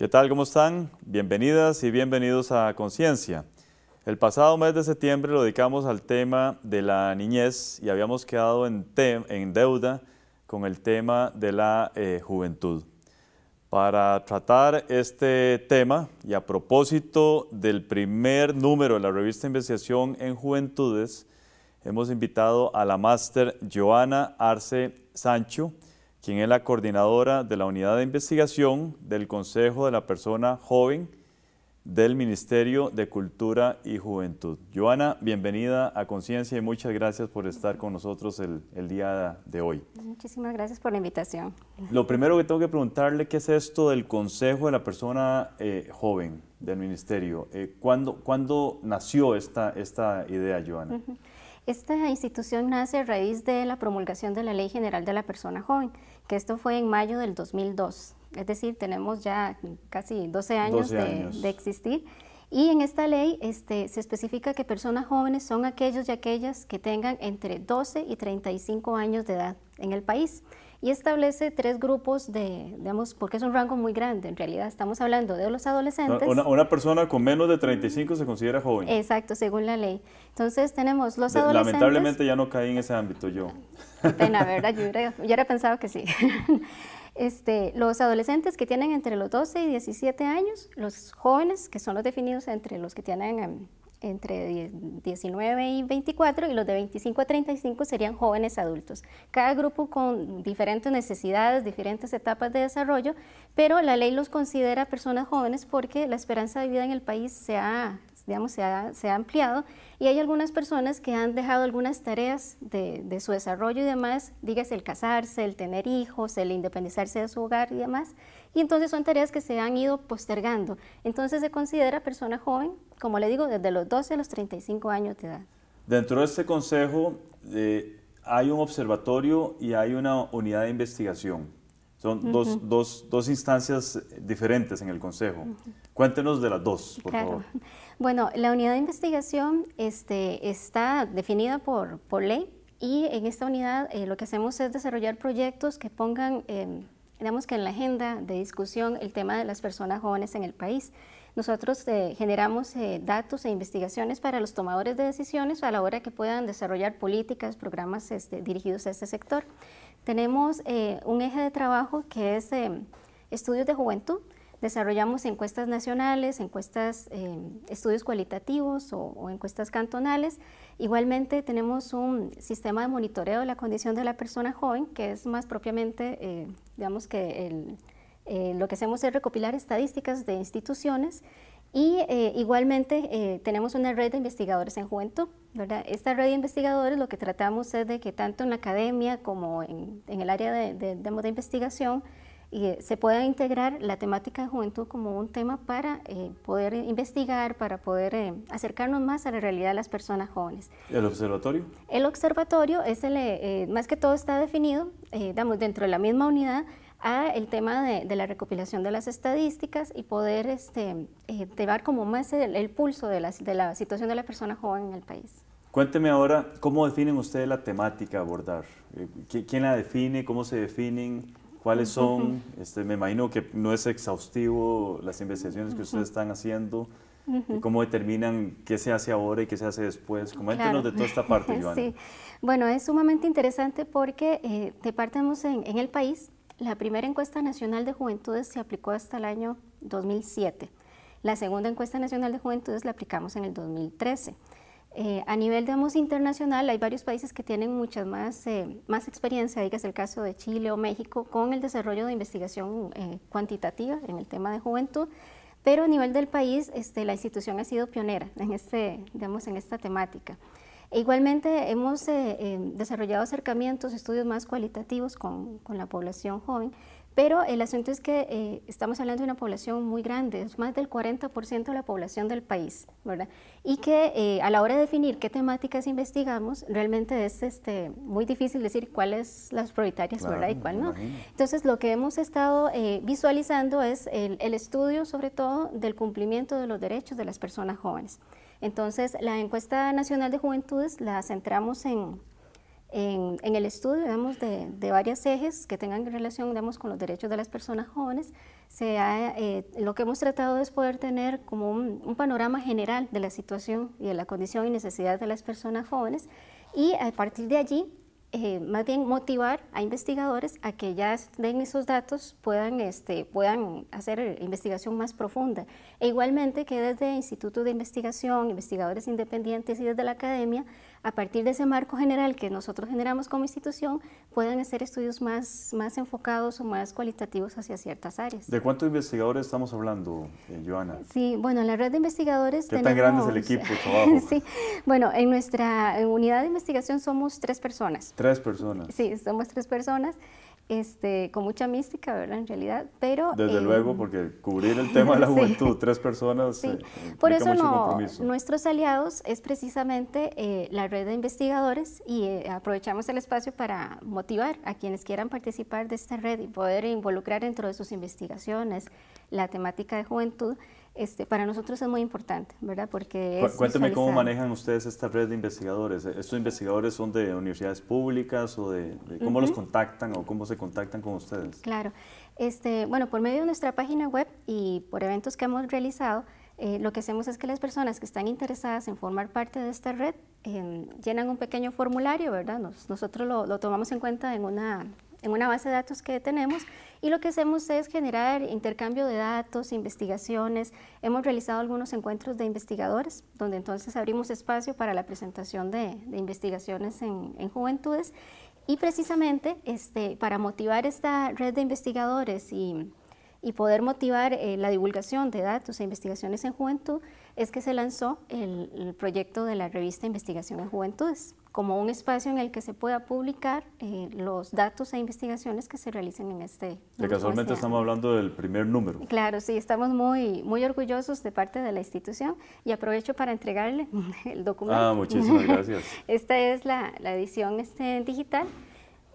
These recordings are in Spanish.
¿Qué tal? ¿Cómo están? Bienvenidas y bienvenidos a Conciencia. El pasado mes de septiembre lo dedicamos al tema de la niñez y habíamos quedado en, deuda con el tema de la eh, juventud. Para tratar este tema y a propósito del primer número de la revista Investigación en Juventudes, hemos invitado a la máster Joana Arce Sancho, quien es la coordinadora de la unidad de investigación del Consejo de la Persona Joven del Ministerio de Cultura y Juventud. Joana, bienvenida a Conciencia y muchas gracias por estar con nosotros el, día de hoy. Muchísimas gracias por la invitación. Lo primero que tengo que preguntarle, ¿qué es esto del Consejo de la Persona eh, Joven del Ministerio? Eh, ¿cuándo, nació esta, idea, Joana? Esta institución nace a raíz de la promulgación de la Ley General de la Persona Joven que esto fue en mayo del 2002. Es decir, tenemos ya casi 12 años, De, existir. Y en esta ley este, se especifica que personas jóvenes son aquellos y aquellas que tengan entre 12 y 35 años de edad en el país y establece tres grupos de, digamos, porque es un rango muy grande, en realidad estamos hablando de los adolescentes. Una, persona con menos de 35 se considera joven. Exacto, según la ley. Entonces tenemos los adolescentes. Lamentablemente ya no caí en ese ámbito yo. pena, ¿verdad? Yo hubiera, pensado que sí. Este, los adolescentes que tienen entre los 12 y 17 años, los jóvenes que son los definidos entre los que tienen em, entre 19 y 24 y los de 25 a 35 serían jóvenes adultos. Cada grupo con diferentes necesidades, diferentes etapas de desarrollo, pero la ley los considera personas jóvenes porque la esperanza de vida en el país se ha digamos, se ha, ampliado y hay algunas personas que han dejado algunas tareas de, su desarrollo y demás, dígase el casarse, el tener hijos, el independizarse de su hogar y demás, y entonces son tareas que se han ido postergando. Entonces se considera persona joven, como le digo, desde los 12 a los 35 años de edad. Dentro de este consejo eh, hay un observatorio y hay una unidad de investigación. Son dos, dos, dos, instancias diferentes en el Consejo. Cuéntenos de las dos, por favor. Bueno, la unidad de investigación este, está definida por, por ley y en esta unidad eh, lo que hacemos es desarrollar proyectos que pongan, em, digamos que en la agenda de discusión el tema de las personas jóvenes en el país. Nosotros eh, generamos eh, datos e investigaciones para los tomadores de decisiones a la hora que puedan desarrollar políticas, programas este, dirigidos a este sector. Tenemos un eje de trabajo que es em, estudios de juventud, Desarrollamos encuestas nacionales, encuestas, eh, estudios cualitativos o, encuestas cantonales. Igualmente tenemos un sistema de monitoreo de la condición de la persona joven, que es más propiamente, eh, digamos que eh, lo que hacemos es recopilar estadísticas de instituciones y igualmente tenemos una red de investigadores en juventud. Esta red de investigadores lo que tratamos es de que tanto en la academia como en, el área de, de, de investigación, y eh, se pueda integrar la temática de juventud como un tema para eh, poder investigar, para poder eh, acercarnos más a la realidad de las personas jóvenes. ¿El observatorio? El observatorio es el, más que todo está definido, damos dentro de la misma unidad, a el tema de, la recopilación de las estadísticas y poder este, llevar como más el, pulso de la, de la situación de la persona joven en el país. Cuénteme ahora, ¿cómo definen ustedes la temática a abordar? ¿Quién la define? ¿Cómo se definen? ¿Cuáles son? Este, me imagino que no es exhaustivo las investigaciones que ustedes están haciendo. ¿Cómo determinan qué se hace ahora y qué se hace después? Coméntenos de toda esta parte, Joana. Sí, bueno, es sumamente interesante porque eh, de parte en, el país, la primera encuesta nacional de juventudes se aplicó hasta el año 2007. La segunda encuesta nacional de juventudes la aplicamos en el 2013. Eh, a nivel, digamos, internacional, hay varios países que tienen mucha más, eh, más experiencia, digamos el caso de Chile o México, con el desarrollo de investigación eh, cuantitativa en el tema de juventud, pero a nivel del país, este, la institución ha sido pionera en, este, digamos, en esta temática. E igualmente, hemos desarrollado acercamientos, estudios más cualitativos con, con la población joven, pero el asunto es que eh, estamos hablando de una población muy grande, es más del 40% de la población del país, ¿verdad? Y que eh, a la hora de definir qué temáticas investigamos, realmente es este, muy difícil decir cuáles las prioritarias, ¿verdad? Y cuál no. Entonces, lo que hemos estado eh, visualizando es el, el estudio, sobre todo, del cumplimiento de los derechos de las personas jóvenes. Entonces, la encuesta nacional de juventudes la centramos en en, el estudio de, de varios ejes que tengan relación con los derechos de las personas jóvenes, eh, lo que hemos tratado es poder tener como un, un panorama general de la situación y de la condición y necesidad de las personas jóvenes y a partir de allí eh, más bien motivar a investigadores a que ya den esos datos, puedan, este, puedan hacer eh, investigación más profunda. E igualmente que desde institutos de investigación, investigadores independientes y desde la academia, a partir de ese marco general que nosotros generamos como institución, puedan hacer estudios más, más enfocados o más cualitativos hacia ciertas áreas. ¿De cuántos investigadores estamos hablando, eh, Joana? Sí, bueno, en la red de investigadores ¿Qué tan grande es el equipo? sí, bueno, en nuestra unidad de investigación somos tres personas. Tres personas. Sí, somos tres personas. Este, con mucha mística, ¿verdad? En realidad, pero... Desde eh, luego, porque cubrir el tema de la juventud, tres personas... Eh, Por eso no, nuestros aliados es precisamente eh, la red de investigadores y aprovechamos el espacio para motivar a quienes quieran participar de esta red y poder involucrar dentro de sus investigaciones, la temática de juventud, este, para nosotros es muy importante, ¿verdad? Porque es Cuénteme cómo manejan ustedes esta red de investigadores. Eh, ¿Estos investigadores son de universidades públicas o de, cómo los contactan o cómo se contactan con ustedes? Claro. Este, bueno, por medio de nuestra página web y por eventos que hemos realizado, eh, lo que hacemos es que las personas que están interesadas en formar parte de esta red em, llenan un pequeño formulario, ¿verdad? nosotros lo tomamos en cuenta en una en una base de datos que tenemos y lo que hacemos es generar intercambio de datos, investigaciones. Hemos realizado algunos encuentros de investigadores, donde entonces abrimos espacio para la presentación de, investigaciones en, juventudes y precisamente este, para motivar esta red de investigadores y, poder motivar eh, la divulgación de datos e investigaciones en juventud, es que se lanzó el, el proyecto de la revista Investigación en Juventudes como un espacio en el que se pueda publicar eh, los datos e investigaciones que se realicen en este. Que casualmente estamos hablando del primer número. Claro, sí, estamos muy, muy orgullosos de parte de la institución y aprovecho para entregarle el documento. Ah, muchísimas gracias. Esta es la, edición este, digital.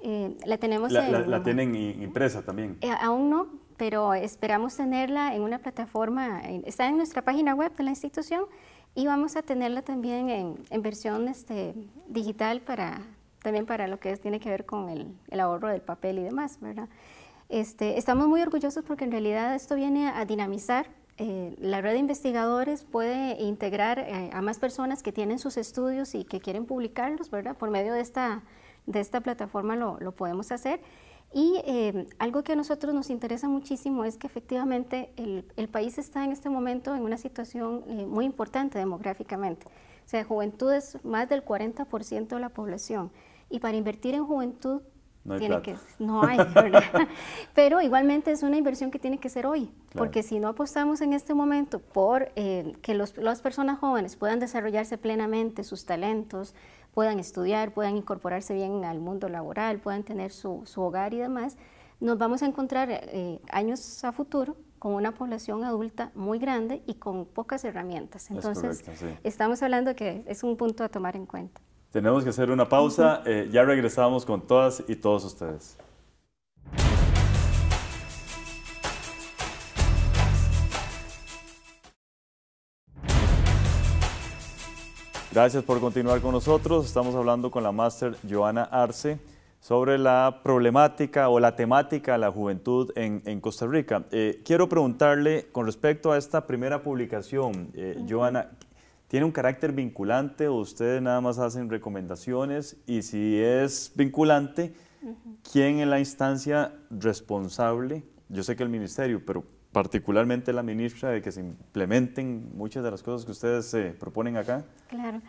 Eh, la tenemos la, la, tienen impresa también. Eh, aún no, pero esperamos tenerla en una plataforma. Está en nuestra página web de la institución y vamos a tenerla también en, versión este, digital para, también para lo que tiene que ver con el, ahorro del papel y demás, ¿verdad? Este, estamos muy orgullosos porque en realidad esto viene a dinamizar eh, la red de investigadores puede integrar eh, a más personas que tienen sus estudios y que quieren publicarlos, ¿verdad? Por medio de esta, de esta plataforma lo, lo podemos hacer. Y em, algo que a nosotros nos interesa muchísimo es que efectivamente el, país está en este momento en una situación eh, muy importante demográficamente. O sea, juventud es más del 40% de la población. Y para invertir en juventud no tiene hay pero igualmente es una inversión que tiene que ser hoy porque si no apostamos en este momento por eh, que los, las personas jóvenes puedan desarrollarse plenamente sus talentos puedan estudiar, puedan incorporarse bien al mundo laboral, puedan tener su, su hogar y demás, nos vamos a encontrar eh, años a futuro con una población adulta muy grande y con pocas herramientas. Entonces, estamos hablando que es un punto a tomar en cuenta. Tenemos que hacer una pausa, eh, ya regresamos con todas y todos ustedes. Gracias por continuar con nosotros. Estamos hablando con la máster Joana Arce sobre la problemática o la temática de la juventud en, Costa Rica. Eh, quiero preguntarle con respecto a esta primera publicación, eh, Joana, ¿tiene un carácter vinculante o ustedes nada más hacen recomendaciones? Y si es vinculante, ¿quién es la instancia responsable? Yo sé que el ministerio, pero particularmente la ministra, de que se implementen muchas de las cosas que ustedes eh, proponen acá? Claro.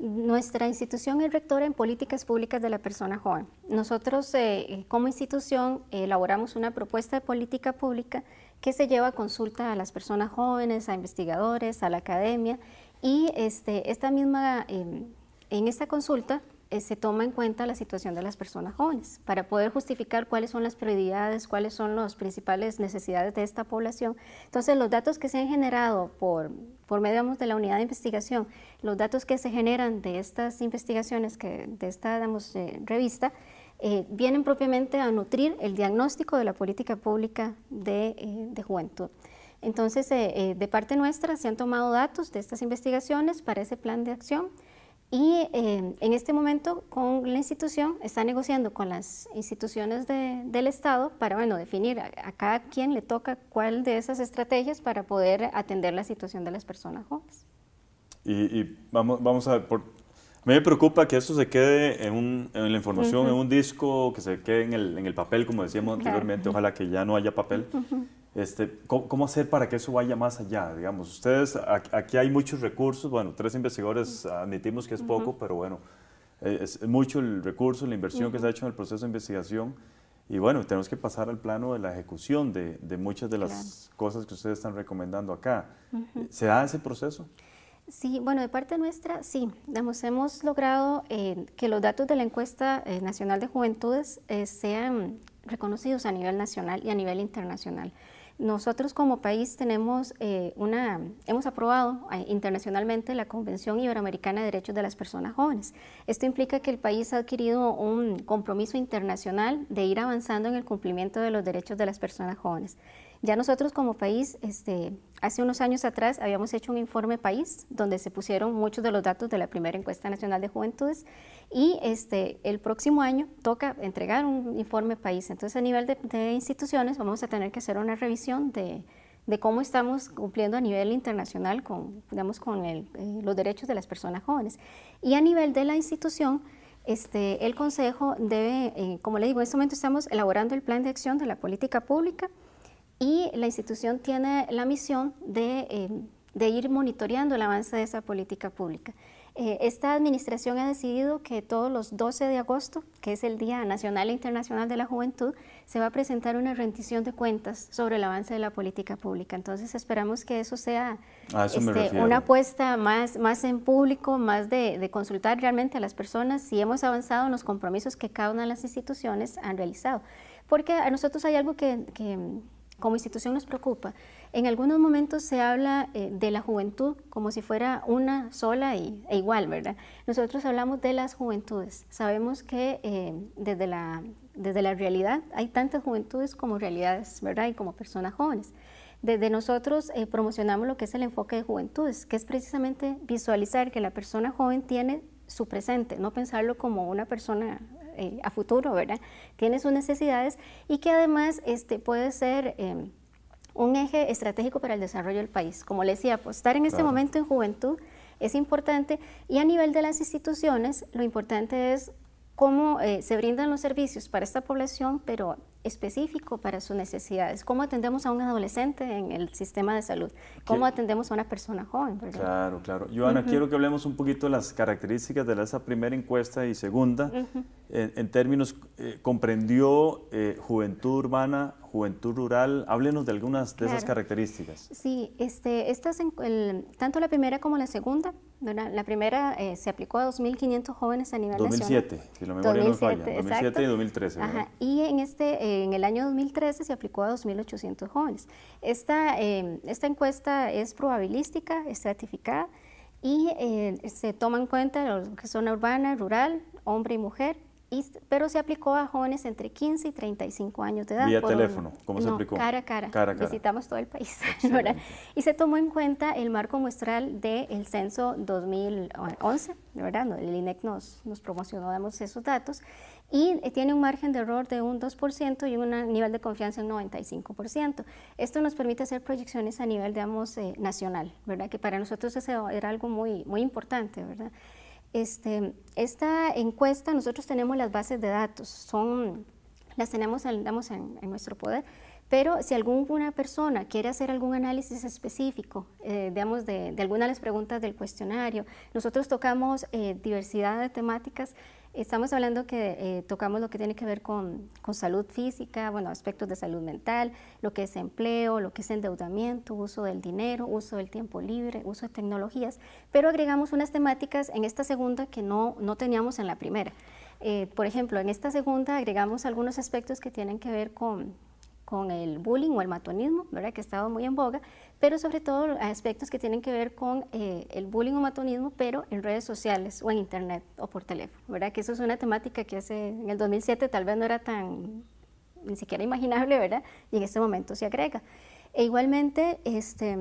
Nuestra institución es rectora en políticas públicas de la persona joven. Nosotros eh, eh, como institución elaboramos una propuesta de política pública que se lleva a consulta a las personas jóvenes, a investigadores, a la academia y este, esta misma, em, en esta consulta eh, se toma en cuenta la situación de las personas jóvenes para poder justificar cuáles son las prioridades, cuáles son las principales necesidades de esta población. Entonces, los datos que se han generado por, por medio de la unidad de investigación, los datos que se generan de estas investigaciones, que, de esta eh, revista, eh, vienen propiamente a nutrir el diagnóstico de la política pública de juventud. Entonces, de parte nuestra se han tomado datos de estas investigaciones para ese plan de acción y em, en este momento con la institución está negociando con las instituciones de, del Estado para bueno, definir a, cada quien le toca cuál de esas estrategias para poder atender la situación de las personas jóvenes. Y, vamos, vamos a ver, me preocupa que esto se quede en, la información, en un disco, que se quede en el, en el papel, como decíamos anteriormente, ojalá que ya no haya papel. Este, ¿cómo, hacer para que eso vaya más allá? Digamos, ustedes, aquí hay muchos recursos, bueno, tres investigadores admitimos que es poco, pero bueno, eh, es, mucho el recurso, la inversión que se ha hecho en el proceso de investigación y bueno, tenemos que pasar al plano de la ejecución de, muchas de las cosas que ustedes están recomendando acá. Eh, ¿Se da ese proceso? Sí, bueno, de parte nuestra, sí. hemos logrado eh, que los datos de la encuesta nacional de juventudes sean reconocidos a nivel nacional y a nivel internacional. Nosotros como país tenemos eh, una, hemos aprobado eh, internacionalmente la Convención Iberoamericana de Derechos de las Personas Jóvenes. Esto implica que el país ha adquirido un compromiso internacional de ir avanzando en el cumplimiento de los derechos de las personas jóvenes. Ya nosotros como país, este, hace unos años atrás habíamos hecho un informe país donde se pusieron muchos de los datos de la primera encuesta nacional de juventudes y este, el próximo año toca entregar un informe país. Entonces a nivel de, instituciones vamos a tener que hacer una revisión de, cómo estamos cumpliendo a nivel internacional con, con eh, los derechos de las personas jóvenes. Y a nivel de la institución, este, el Consejo debe, eh, como le digo, en este momento estamos elaborando el plan de acción de la política pública y la institución tiene la misión de, em, de ir monitoreando el avance de esa política pública. Eh, esta administración ha decidido que todos los 12 de agosto, que es el Día Nacional e Internacional de la Juventud, se va a presentar una rendición de cuentas sobre el avance de la política pública. Entonces esperamos que eso sea este, una apuesta más, más en público, más de, de, consultar realmente a las personas si hemos avanzado en los compromisos que cada una de las instituciones han realizado. Porque a nosotros hay algo que, que como institución nos preocupa. En algunos momentos se habla eh, de la juventud como si fuera una sola y, e igual, ¿verdad? Nosotros hablamos de las juventudes. Sabemos que eh, desde, la, desde la realidad hay tantas juventudes como realidades, ¿verdad? Y como personas jóvenes. Desde nosotros eh, promocionamos lo que es el enfoque de juventudes, que es precisamente visualizar que la persona joven tiene su presente, no pensarlo como una persona eh, a futuro, ¿verdad? Tiene sus necesidades y que además este, puede ser eh, un eje estratégico para el desarrollo del país. Como les decía, apostar pues, en este momento en juventud es importante y a nivel de las instituciones lo importante es cómo eh, se brindan los servicios para esta población, pero específico para sus necesidades. ¿Cómo atendemos a un adolescente en el sistema de salud? ¿Cómo atendemos a una persona joven? ¿verdad? Claro, claro. Joana, quiero que hablemos un poquito de las características de esa primera encuesta y segunda en, términos, eh, comprendió eh, juventud urbana, juventud rural. Háblenos de algunas de esas características. Sí, este, en, tanto la primera como la segunda. La primera eh, se aplicó a 2.500 jóvenes a nivel 2007, Si la memoria no falla. 2007 y 2013. Ajá. Y en, este, en el año 2013 se aplicó a 2.800 jóvenes. Esta, esta encuesta es probabilística, estratificada y se toma en cuenta la que zona urbana, rural, hombre y mujer, pero se aplicó a jóvenes entre 15 y 35 años de edad. ¿Vía teléfono? ¿Cómo se aplicó? Cara a cara. Visitamos todo el país. y se tomó en cuenta el marco muestral del censo 2011, ¿verdad? No, el INEC nos, nos promocionó, damos esos datos y tiene un margen de error de un 2% y un nivel de confianza de un 95%. Esto nos permite hacer proyecciones a nivel, digamos, eh, nacional, ¿verdad? Que para nosotros eso era algo muy, muy importante, ¿verdad? Este, esta encuesta, nosotros tenemos las bases de datos, son, las tenemos en, en, nuestro poder, pero si alguna persona quiere hacer algún análisis específico, eh, digamos, de, alguna de las preguntas del cuestionario, nosotros tocamos eh, diversidad de temáticas Estamos hablando que eh, tocamos lo que tiene que ver con, salud física, bueno, aspectos de salud mental, lo que es empleo, lo que es endeudamiento, uso del dinero, uso del tiempo libre, uso de tecnologías, pero agregamos unas temáticas en esta segunda que no, teníamos en la primera. Eh, por ejemplo, en esta segunda agregamos algunos aspectos que tienen que ver con con el bullying o el matonismo, ¿verdad? que ha estado muy en boga, pero sobre todo aspectos que tienen que ver con eh, el bullying o matonismo, pero en redes sociales o en internet o por teléfono, ¿verdad? que eso es una temática que hace, en el 2007 tal vez no era tan ni siquiera imaginable, ¿verdad? y en este momento se agrega. E igualmente, este,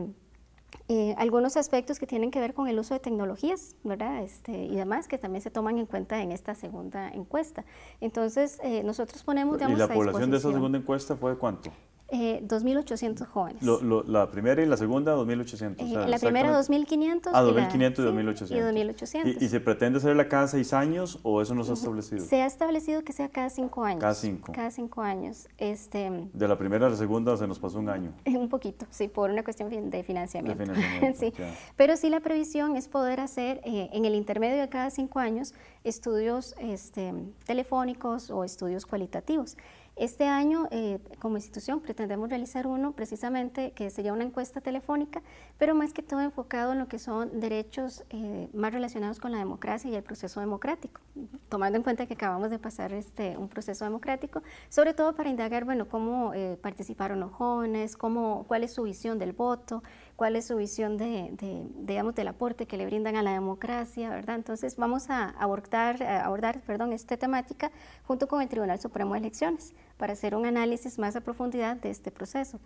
eh, algunos aspectos que tienen que ver con el uso de tecnologías, ¿verdad? Este, y demás, que también se toman en cuenta en esta segunda encuesta. Entonces, eh, nosotros ponemos, digamos, ¿Y la población de esa segunda encuesta fue de cuánto? Eh, 2.800 jóvenes. la primera y la segunda, 2.800. mil eh, la primera, 2.500. Ah, 2.500 y, 2.800. y ¿Y, ¿Y, se pretende hacerla cada seis años o eso no se ha establecido? Se ha establecido que sea cada cinco años. Cada cinco. Cada cinco años. Este, de la primera a la segunda se nos pasó un año. Un poquito, sí, por una cuestión de financiamiento. Pero sí la previsión es poder hacer eh, en el intermedio de cada cinco años estudios este, telefónicos o estudios cualitativos. Este año, eh, como institución, pretendemos realizar uno precisamente que sería una encuesta telefónica, pero más que todo enfocado en lo que son derechos eh, más relacionados con la democracia y el proceso democrático, tomando en cuenta que acabamos de pasar este, un proceso democrático, sobre todo para indagar, bueno, cómo eh, participaron los jóvenes, cómo, cuál es su visión del voto, cuál es su visión de, digamos, del aporte que le brindan a la democracia, ¿verdad? Entonces vamos a abordar, eh, abordar perdón, esta temática junto con el Tribunal Supremo de Elecciones para hacer un análisis más a profundidad de este proceso.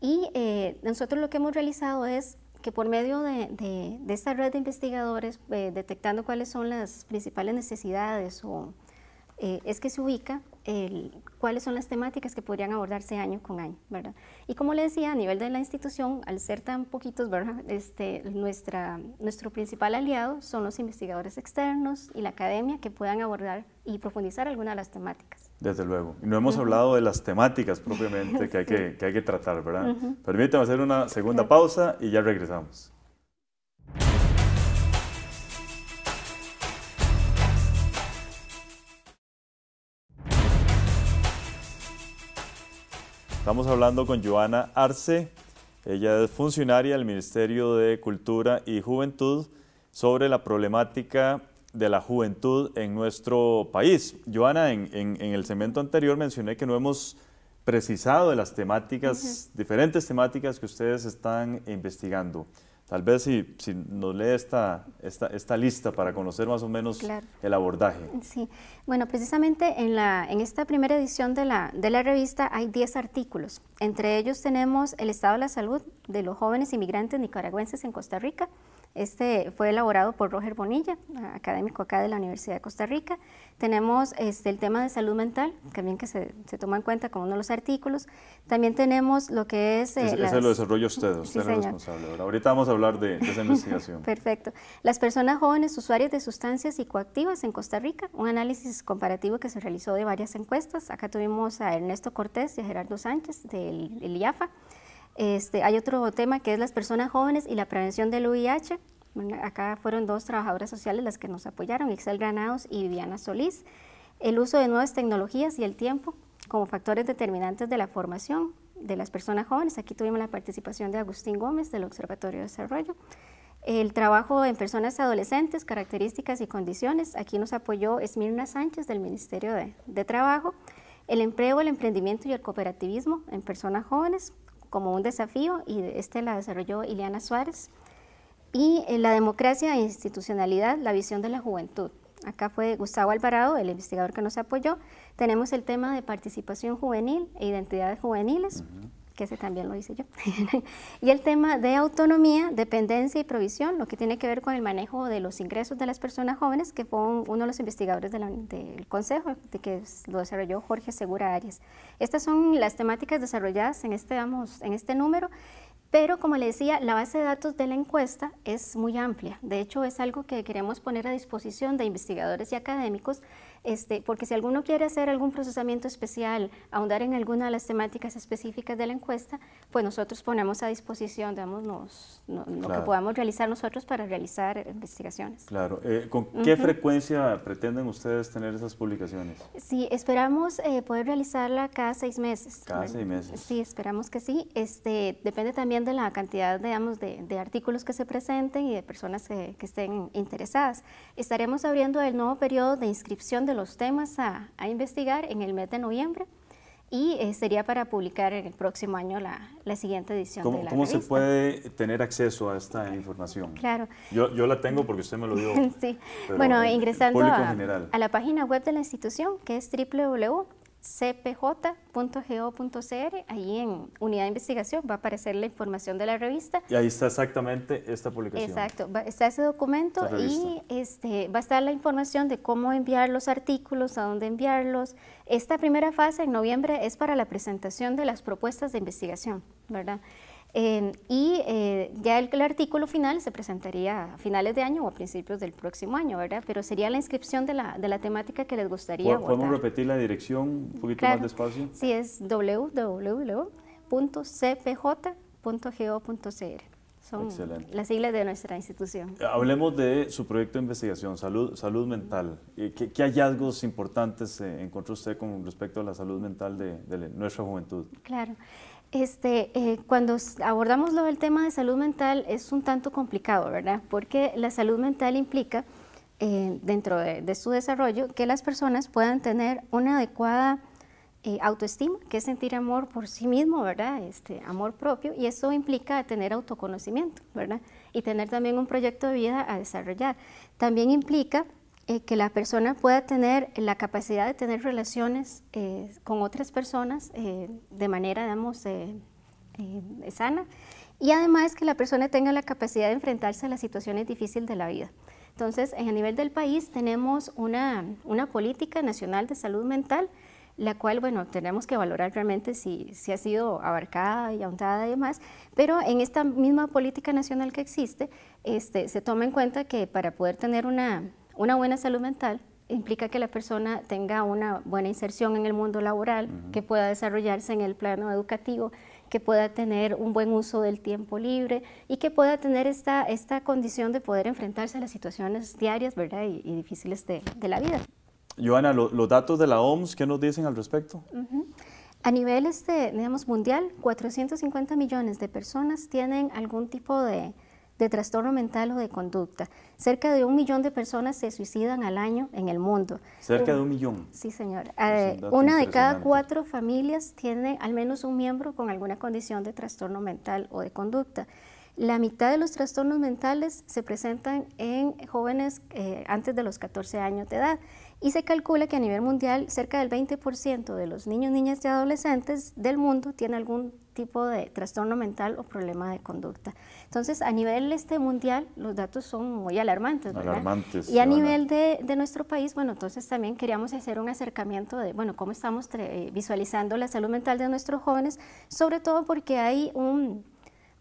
Y eh, nosotros lo que hemos realizado es que por medio de, esta red de investigadores, eh, detectando cuáles son las principales necesidades o, eh, es que se ubica cuáles son las temáticas que podrían abordarse año con año, ¿verdad? Y como le decía, a nivel de la institución, al ser tan poquitos, ¿verdad? Este, nuestro principal aliado son los investigadores externos y la academia que puedan abordar y profundizar algunas de las temáticas. Desde luego. no hemos hablado de las temáticas propiamente que hay que, tratar, ¿verdad? Permítame hacer una segunda pausa y ya regresamos. Estamos hablando con Joana Arce, ella es funcionaria del Ministerio de Cultura y Juventud sobre la problemática de la juventud en nuestro país. Joana, en, el segmento anterior mencioné que no hemos precisado de las temáticas, diferentes temáticas que ustedes están investigando. Tal vez si, si nos lee esta, lista para conocer más o menos el abordaje. Sí, bueno, precisamente en, esta primera edición de la, de la revista hay 10 artículos. Entre ellos tenemos el estado de la salud de los jóvenes inmigrantes nicaragüenses en Costa Rica. Este fue elaborado por Roger Bonilla, académico acá de la Universidad de Costa Rica. Tenemos este, el tema de salud mental, también que se, se, toma en cuenta como uno de los artículos. También tenemos lo que es... Eh, es Ese lo desarrolla usted, usted es responsable. ahorita vamos a hablar de, esa investigación. Perfecto. Las personas jóvenes usuarias de sustancias psicoactivas en Costa Rica, un análisis comparativo que se realizó de varias encuestas. Acá tuvimos a Ernesto Cortés y a Gerardo Sánchez del, IAFA. Este, hay otro tema que es las personas jóvenes y la prevención del VIH acá fueron dos trabajadoras sociales las que nos apoyaron, Excel Granados y Viviana Solís. El uso de nuevas tecnologías y el tiempo como factores determinantes de la formación de las personas jóvenes. Aquí tuvimos la participación de Agustín Gómez del Observatorio de Desarrollo. El trabajo en personas adolescentes, características y condiciones. Aquí nos apoyó Esmirna Sánchez del Ministerio de, de Trabajo. El empleo, el emprendimiento y el cooperativismo en personas jóvenes como un desafío y este la desarrolló Ileana Suárez y eh, la democracia e institucionalidad, la visión de la juventud. Acá fue Gustavo Alvarado, el investigador que nos apoyó. Tenemos el tema de participación juvenil e identidades juveniles, que ese también lo hice yo. y el tema de autonomía, dependencia y provisión, lo que tiene que ver con el manejo de los ingresos de las personas jóvenes, que fue uno de los investigadores del Consejo, de que lo desarrolló Jorge Segura Arias. Estas son las temáticas desarrolladas en este, vamos, en este número pero como le decía, la base de datos de la encuesta es muy amplia. De hecho, es algo que queremos poner a disposición de investigadores y académicos este, porque si alguno quiere hacer algún procesamiento especial, ahondar en alguna de las temáticas específicas de la encuesta, pues nosotros ponemos a disposición, digamos, lo que podamos realizar nosotros para realizar eh, investigaciones. Claro. Eh, ¿Con qué frecuencia pretenden ustedes tener esas publicaciones? Sí, esperamos eh, poder realizarla cada seis meses. Cada seis meses. Sí, esperamos que sí. Este, depende también de la cantidad, digamos, de, artículos que se presenten y de personas que, que estén interesadas. Estaremos abriendo el nuevo periodo de inscripción de los temas a, investigar en el mes de noviembre y eh, sería para publicar en el próximo año la, la siguiente edición ¿Cómo, de la ¿Cómo se puede tener acceso a esta información? Claro. Yo, yo la tengo porque usted me lo dio. sí. Bueno, ingresando a, a, la página web de la institución, que es www cpj.go.cr, ahí en Unidad de Investigación va a aparecer la información de la revista. Y ahí está exactamente esta publicación. Exacto, está ese documento y este, va a estar la información de cómo enviar los artículos, a dónde enviarlos. Esta primera fase en noviembre es para la presentación de las propuestas de investigación, ¿verdad? y eh, ya el, el, artículo final se presentaría a finales de año o a principios del próximo año, ¿verdad? Pero sería la inscripción de la, de la temática que les gustaría ¿Podemos repetir la dirección un poquito más despacio? Sí, es www.cpj.go.cr. Son las siglas de nuestra institución. Hablemos de su proyecto de investigación, salud, salud mental. Eh, ¿Qué, hallazgos importantes encontró usted con respecto a la salud mental de, de nuestra juventud? Claro. Este, eh, cuando abordamos lo del tema de salud mental es un tanto complicado, ¿verdad? Porque la salud mental implica, eh, dentro de, su desarrollo, que las personas puedan tener una adecuada eh, autoestima, que es sentir amor por sí mismo, ¿verdad? Este, amor propio, y eso implica tener autoconocimiento, ¿verdad? Y tener también un proyecto de vida a desarrollar. También implica eh, que la persona pueda tener la capacidad de tener relaciones eh, con otras personas eh, de manera, digamos, sana y además que la persona tenga la capacidad de enfrentarse a las situaciones difíciles de la vida. Entonces, a nivel del país tenemos una, política nacional de salud mental, la cual, bueno, tenemos que valorar realmente si, ha sido abarcada y ahondada y demás, pero en esta misma política nacional que existe, este, se toma en cuenta que para poder tener una, una buena salud mental implica que la persona tenga una buena inserción en el mundo laboral, que pueda desarrollarse en el plano educativo, que pueda tener un buen uso del tiempo libre y que pueda tener esta, esta condición de poder enfrentarse a las situaciones diarias ¿verdad? Y, difíciles de, la vida. Joana, los datos de la OMS, ¿qué nos dicen al respecto? A nivel este, digamos, mundial, 450 millones de personas tienen algún tipo de, de trastorno mental o de conducta. Cerca de un millón de personas se suicidan al año en el mundo. Cerca de eh, un millón. Sí, señor. Pues eh, una de cada cuatro familias tiene al menos un miembro con alguna condición de trastorno mental o de conducta. La mitad de los trastornos mentales se presentan en jóvenes eh, antes de los 14 años de edad y se calcula que a nivel mundial cerca del 20% de los niños, niñas y adolescentes del mundo tiene algún tipo de trastorno mental o problema de conducta. Entonces, a nivel este mundial, los datos son muy alarmantes, Y a nivel de, de, nuestro país, bueno, entonces también queríamos hacer un acercamiento de, bueno, cómo estamos eh, visualizando la salud mental de nuestros jóvenes, sobre todo porque hay un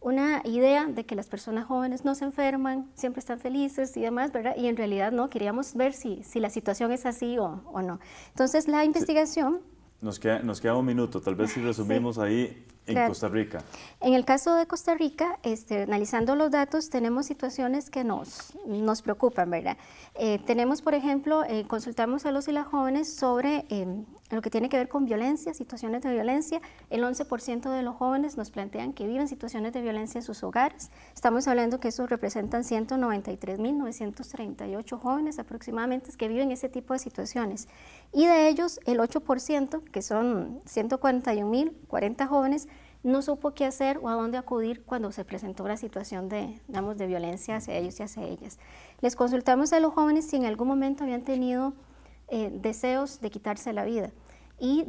una idea de que las personas jóvenes no se enferman, siempre están felices y demás, ¿verdad? Y en realidad no, queríamos ver si, la situación es así o, no. Entonces la investigación... Nos, queda, un minuto, tal vez si resumimos ahí, en Costa Rica. En el caso de Costa Rica, este, analizando los datos, tenemos situaciones que nos, nos preocupan, ¿verdad? Eh, tenemos, por ejemplo, eh, consultamos a los y las jóvenes sobre em, lo que tiene que ver con violencia, situaciones de violencia. El 11% de los jóvenes nos plantean que viven situaciones de violencia en sus hogares. Estamos hablando que eso representan 193.938 jóvenes aproximadamente que viven ese tipo de situaciones. Y de ellos, el 8%, que son 141.040 jóvenes, no supo qué hacer o a dónde acudir cuando se presentó una situación de, de violencia hacia ellos y hacia ellas. Les consultamos a los jóvenes si en algún momento habían tenido eh, deseos de quitarse la vida y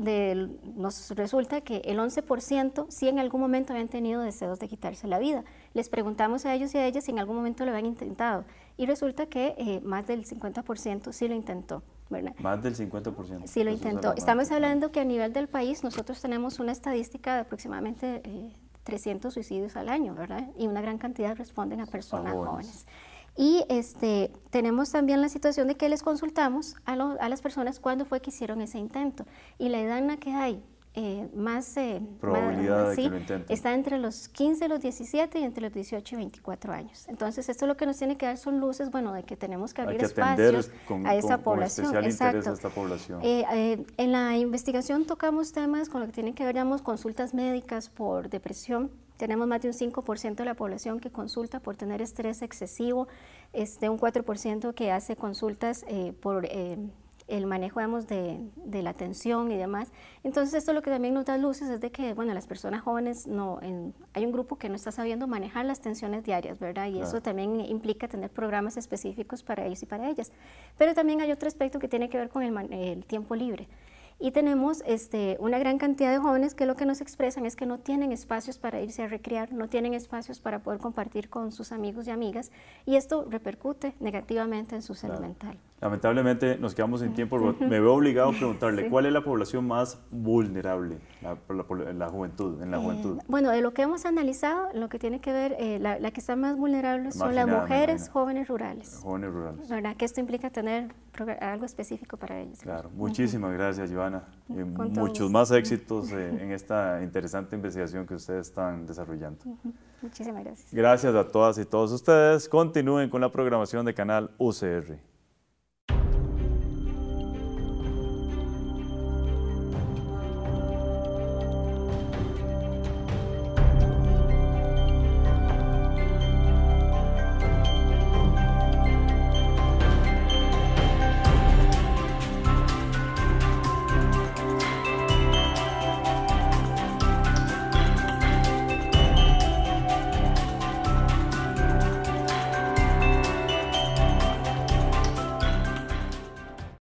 nos resulta que el 11% sí en algún momento habían tenido deseos de quitarse la vida. Les preguntamos a ellos y a ellas si en algún momento lo habían intentado y resulta que eh, más del 50% sí lo intentó. Más del 50%. Sí, lo intentó. Estamos hablando que a nivel del país nosotros tenemos una estadística de aproximadamente 300 eh, suicidios al año, ¿verdad? Y una gran cantidad responden a personas jóvenes. Y este, tenemos también la situación de que les consultamos a, a, las personas cuándo fue que hicieron ese intento y la edad en la que hay eh, eh, más... Probabilidad Está entre los 15 y los 17 y entre los 18 y 24 años. Entonces, esto lo que nos tiene que dar son luces, bueno, de que tenemos que abrir espacios a esa población. a esta población. Eh, en la investigación tocamos temas con lo que tienen que ver, digamos, consultas médicas por depresión. Tenemos más de un 5% de la población que consulta por tener estrés excesivo, este, un 4% que hace consultas por el manejo, de, la atención y demás. Entonces, esto lo que también nos da luces es de que, bueno, las personas jóvenes, no, hay un grupo que no está sabiendo manejar las tensiones diarias, ¿verdad? Y eso también implica tener programas específicos para ellos y para ellas. Pero también hay otro aspecto que tiene que ver con el tiempo libre. Y tenemos este, una gran cantidad de jóvenes que lo que nos expresan es que no tienen espacios para irse a recrear, no tienen espacios para poder compartir con sus amigos y amigas, y esto repercute negativamente en su salud mental. Lamentablemente nos quedamos sin tiempo, me veo obligado a preguntarle, ¿cuál es la población más vulnerable la, la, juventud, en la eh, juventud? Bueno, de lo que hemos analizado, lo que tiene que ver, eh, la, que está más vulnerable son las mujeres jóvenes rurales. Jóvenes rurales. ¿Verdad? Que esto implica tener algo específico para ellos. Claro, muchísimas gracias, Giovanna. Y mm, eh, muchos más éxitos en esta interesante investigación que ustedes están desarrollando. Muchísimas gracias. Gracias a todas y todos ustedes. Continúen con la programación de Canal UCR.